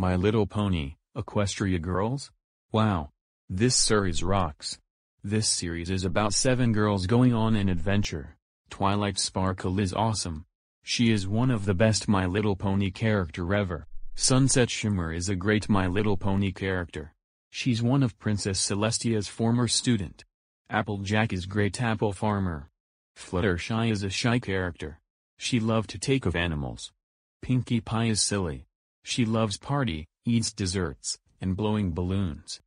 My Little Pony, Equestria Girls? Wow! This series rocks. This series is about seven girls going on an adventure. Twilight Sparkle is awesome. She is one of the best My Little Pony character ever. Sunset Shimmer is a great My Little Pony character. She's one of Princess Celestia's former student. Applejack is great apple farmer. Fluttershy is a shy character. She loved to take of animals. Pinkie Pie is silly. She loves party, eats desserts, and blowing balloons.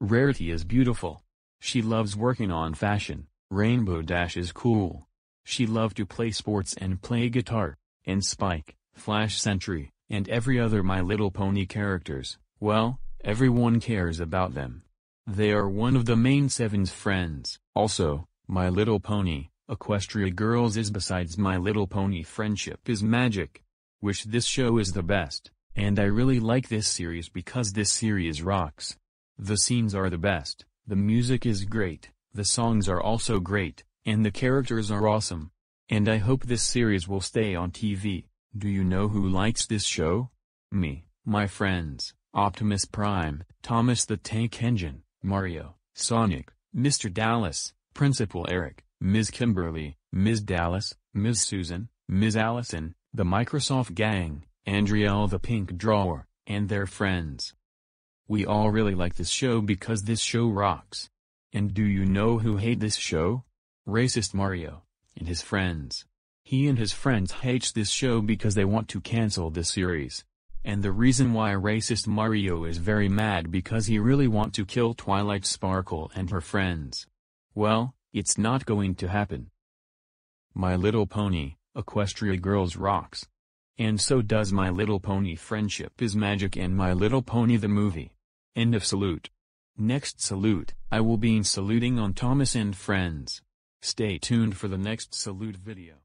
Rarity is beautiful. She loves working on fashion, Rainbow Dash is cool. She loved to play sports and play guitar, and Spike, Flash Sentry, and every other My Little Pony characters, well, everyone cares about them. They are one of the main Seven's friends. Also, My Little Pony, Equestria Girls is besides My Little Pony friendship is magic, Wish this show is the best, and I really like this series because this series rocks. The scenes are the best, the music is great, the songs are also great, and the characters are awesome. And I hope this series will stay on TV. Do you know who likes this show? Me, my friends, Optimus Prime, Thomas the Tank Engine, Mario, Sonic, Mr. Dallas, Principal Eric, Ms. Kimberly, Ms. Dallas, Ms. Susan, Ms. Allison, the Microsoft gang, Andriel the Pink Drawer, and their friends. We all really like this show because this show rocks. And do you know who hate this show? Racist Mario, and his friends. He and his friends hate this show because they want to cancel the series. And the reason why racist Mario is very mad because he really want to kill Twilight Sparkle and her friends. Well, it's not going to happen. My Little Pony Equestria Girls rocks. And so does My Little Pony Friendship is Magic and My Little Pony the Movie. End of salute. Next salute, I will be saluting on Thomas and Friends. Stay tuned for the next salute video.